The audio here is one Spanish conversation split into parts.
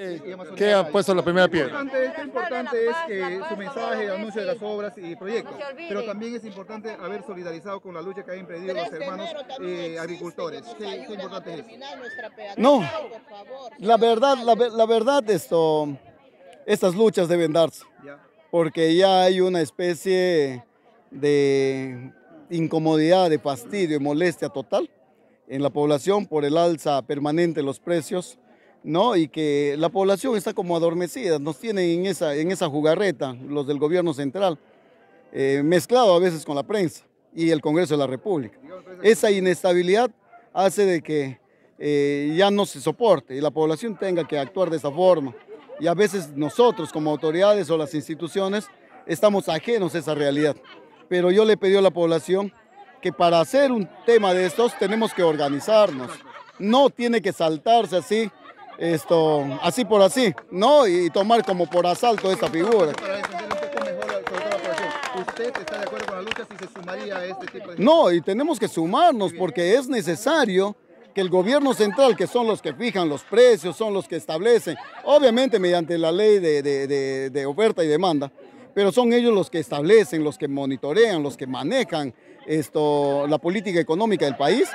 ¿Qué que ha puesto la primera piedra. Lo importante es que su mensaje, anuncio de las obras y proyectos, pero también es importante haber solidarizado con la lucha que han impedido los hermanos eh, agricultores. ¿Qué, importante es? No, la verdad, la, verdad, esto, estas luchas deben darse, porque ya hay una especie de incomodidad, de fastidio y molestia total en la población por el alza permanente de los precios ¿no? Y que la población está como adormecida, nos tienen en esa, en esa jugarreta los del gobierno central, eh, mezclado a veces con la prensa y el Congreso de la República. Esa inestabilidad hace de que eh, ya no se soporte y la población tenga que actuar de esa forma. Y a veces nosotros como autoridades o las instituciones estamos ajenos a esa realidad. Pero yo le pedí a la población que para hacer un tema de estos tenemos que organizarnos. No tiene que saltarse así esto, así por así, ¿no? Y tomar como por asalto esta figura. ¿Usted está de acuerdo con la se sumaría a este tipo No, y tenemos que sumarnos porque es necesario que el gobierno central, que son los que fijan los precios, son los que establecen, obviamente mediante la ley de oferta y demanda, pero son ellos los que establecen, los que monitorean, los que manejan esto, la política económica del país.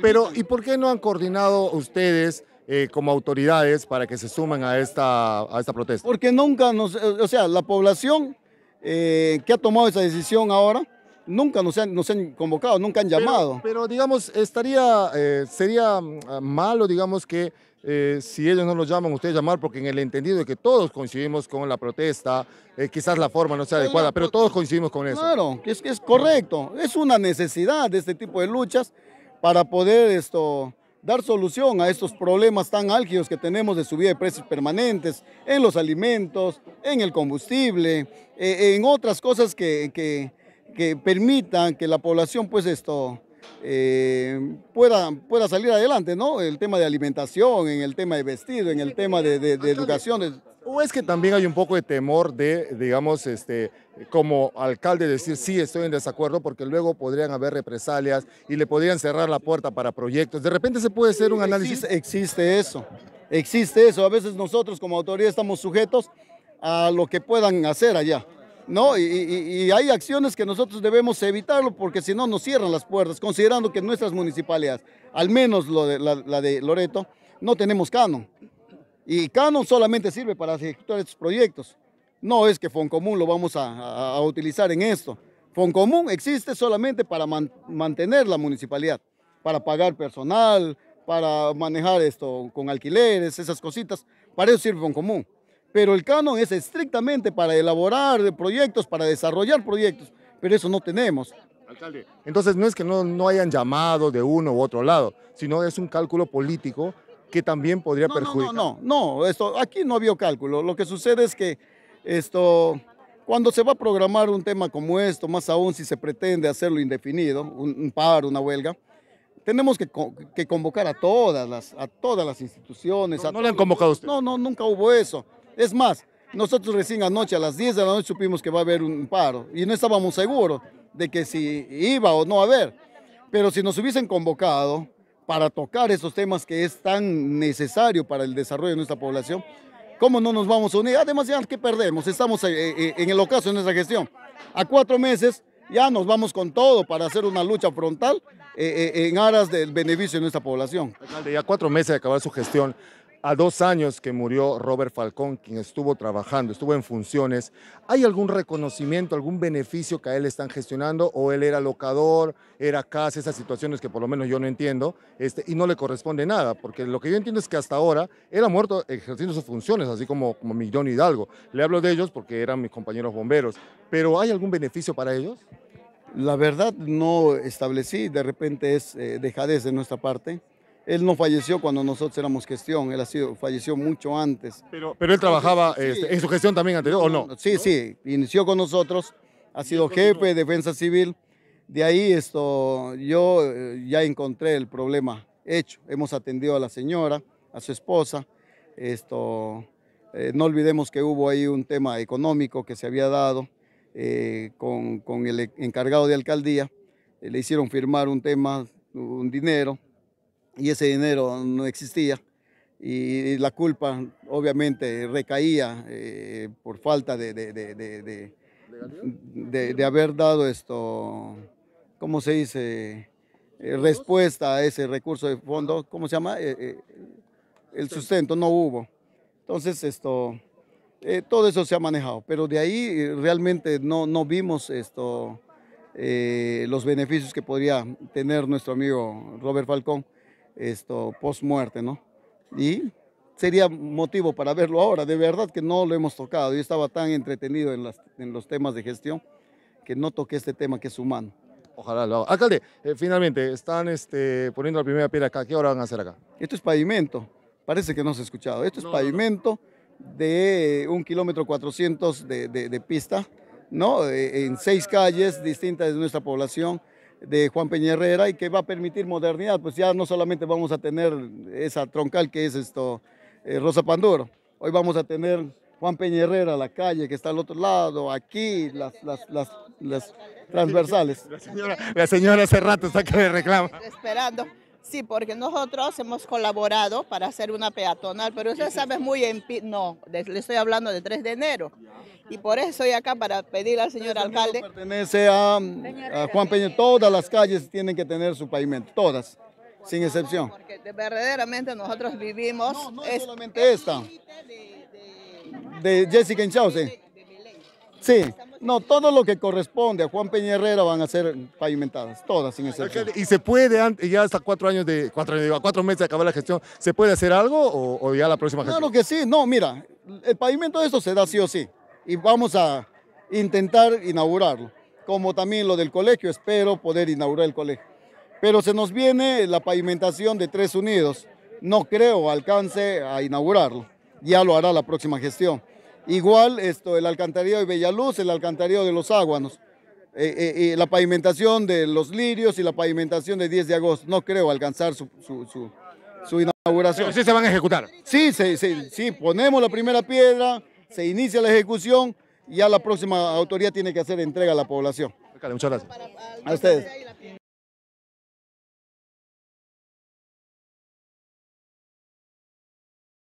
pero ¿y por qué no han coordinado ustedes? Eh, como autoridades para que se sumen a esta, a esta protesta? Porque nunca nos, eh, o sea, la población eh, que ha tomado esa decisión ahora, nunca nos han, nos han convocado, nunca han llamado. Pero, digamos, estaría, sería mm, malo, digamos, que eh, si ellos no lo llaman, ustedes llamar, porque en el entendido de que todos coincidimos con la protesta, eh, quizás la forma no sea adecuada, pero pues, todos coincidimos con eso. Claro, es, es correcto, es una necesidad de este tipo de luchas para poder esto, dar solución a estos problemas tan álgidos que tenemos de subida de precios permanentes en los alimentos, en el combustible, eh, en otras cosas que permitan que la población pues esto eh, pueda, pueda salir adelante, ¿no? El tema de alimentación, en el tema de vestido, en el tema de, educación. ¿O es que también hay un poco de temor de, digamos, este, como alcalde decir sí estoy en desacuerdo porque luego podrían haber represalias y le podrían cerrar la puerta para proyectos. De repente se puede hacer un análisis. existe eso, existe eso. A veces nosotros como autoridad estamos sujetos a lo que puedan hacer allá. ¿no? Y, hay acciones que nosotros debemos evitarlo porque si no nos cierran las puertas, considerando que nuestras municipalidades, al menos la, de Loreto, no tenemos canon. Y canon solamente sirve para ejecutar estos proyectos. No es que Foncomún lo vamos a, utilizar en esto. Foncomún existe solamente para mantener la municipalidad, para pagar personal, para manejar esto con alquileres, esas cositas. Para eso sirve Foncomún. Pero el canon es estrictamente para elaborar proyectos, para desarrollar proyectos, pero eso no tenemos. Alcalde, entonces no es que no, no hayan llamado de uno u otro lado, sino es un cálculo político que también podría perjudicar. No, no, no, esto, aquí no había cálculo. Lo que sucede es que esto, cuando se va a programar un tema como esto, más aún si se pretende hacerlo indefinido, un, par, una huelga, tenemos que, convocar a todas las, a todas las instituciones. No, a le han convocado No, no, nunca hubo eso. Es más, nosotros recién anoche a las 10 de la noche supimos que va a haber un paro y no estábamos seguros de que si iba o no a haber. Pero si nos hubiesen convocado para tocar esos temas que es tan necesario para el desarrollo de nuestra población, ¿cómo no nos vamos a unir? Además, ya que perdemos, estamos eh, eh, en el ocaso de nuestra gestión. A cuatro meses ya nos vamos con todo para hacer una lucha frontal eh, en aras del beneficio de nuestra población. ya cuatro meses de acabar su gestión, a dos años que murió Robert Falcón, quien estuvo trabajando, estuvo en funciones, ¿hay algún reconocimiento, algún beneficio que a él están gestionando? ¿O él era locador, era casa, esas situaciones que por lo menos yo no entiendo, este, y no le corresponde nada? Porque lo que yo entiendo es que hasta ahora era muerto ejerciendo sus funciones, así como, como Millón Hidalgo. Le hablo de ellos porque eran mis compañeros bomberos, pero ¿hay algún beneficio para ellos? La verdad no establecí, de repente es eh, dejadez de nuestra parte. Él no falleció cuando nosotros éramos gestión, él ha sido, falleció mucho antes. Pero, pero él trabajaba este, en su gestión también anterior, ¿o no? Sí, sí, inició con nosotros, ha sido jefe de defensa civil. De ahí esto, yo eh, ya encontré el problema hecho. Hemos atendido a la señora, a su esposa. Esto, eh, no olvidemos que hubo ahí un tema económico que se había dado eh, con, el encargado de alcaldía. le hicieron firmar un tema, un dinero y ese dinero no existía. Y la culpa obviamente recaía eh, por falta de, de, haber dado esto, ¿cómo se dice? Eh, respuesta a ese recurso de fondo, ¿cómo se llama? Eh, el sustento no hubo. Entonces esto, todo eso se ha manejado, pero de ahí realmente no, no vimos esto, los beneficios que podría tener nuestro amigo Robert Falcón esto post muerte, ¿no? Y sería motivo para verlo ahora. De verdad que no lo hemos tocado. Yo estaba tan entretenido en, en los temas de gestión que no toqué este tema que es humano. Ojalá lo haga. Alcalde, eh, finalmente, están este, poniendo la primera piedra acá. ¿Qué hora van a hacer acá? Esto es pavimento. Parece que no se ha escuchado. Esto es pavimento de un kilómetro 400 de, de pista, ¿no? Eh, en seis calles distintas de nuestra población de Juan Peña Herrera y que va a permitir modernidad, pues ya no solamente vamos a tener esa troncal que es esto, eh, Rosa Panduro, hoy vamos a tener Juan Peña Herrera, la calle que está al otro lado, aquí, las, las, las, transversales. La señora, la señora hace rato está que le reclama. Esperando. Sí, porque nosotros hemos colaborado para hacer una peatonal, pero usted sabe muy en... No, le estoy hablando del 3 de enero. Y por eso estoy acá para pedir al señor alcalde... Pertenece a, mm, Juan Peña. Todas las calles tienen que tener su pavimento, todas, sin excepción. Porque verdaderamente nosotros vivimos... No, no solamente esta. De, Jessica de Jessica Sí. No, todo lo que corresponde a Juan Peña Herrera van a ser pavimentadas, todas sin excepción. ¿Y se puede, ya hasta cuatro años de, cuatro, meses de acabar la gestión, ¿se puede hacer algo o, ya la próxima gestión? Claro que sí, no, mira, el pavimento de eso se da sí o sí y vamos a intentar inaugurarlo, como también lo del colegio, espero poder inaugurar el colegio. Pero se nos viene la pavimentación de Tres Unidos, no creo alcance a inaugurarlo, ya lo hará la próxima gestión. Igual esto, el alcantarillado de Bellaluz, el alcantarillado de los águanos. Eh, eh, eh, la pavimentación de los lirios y la pavimentación de 10 de agosto. No creo alcanzar su, inauguración. sí se van a ejecutar. Sí, sí, sí, sí, ponemos la primera piedra, se inicia la ejecución y ya la próxima autoridad tiene que hacer entrega a la población. Muchas gracias. A ustedes.